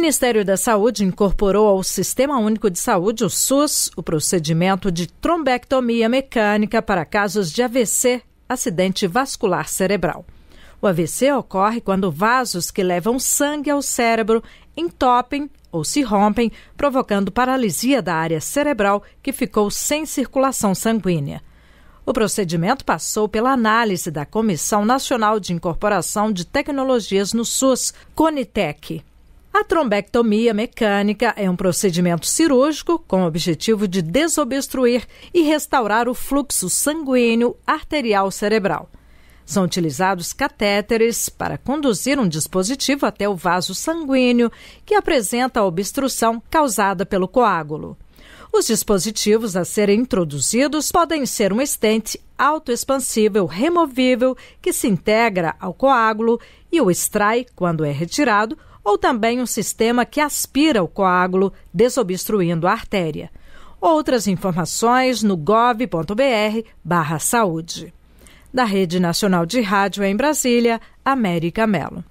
Ministério da Saúde incorporou ao Sistema Único de Saúde, o SUS, o procedimento de trombectomia mecânica para casos de AVC, acidente vascular cerebral. O AVC ocorre quando vasos que levam sangue ao cérebro entopem ou se rompem, provocando paralisia da área cerebral que ficou sem circulação sanguínea. O procedimento passou pela análise da Comissão Nacional de Incorporação de Tecnologias no SUS, CONITEC. A trombectomia mecânica é um procedimento cirúrgico com o objetivo de desobstruir e restaurar o fluxo sanguíneo arterial cerebral. São utilizados catéteres para conduzir um dispositivo até o vaso sanguíneo que apresenta a obstrução causada pelo coágulo. Os dispositivos a serem introduzidos podem ser um estente autoexpansível removível que se integra ao coágulo e o extrai quando é retirado, ou também um sistema que aspira o coágulo, desobstruindo a artéria. Outras informações no gov.br/saúde. Da Rede Nacional de Rádio em Brasília, América Melo.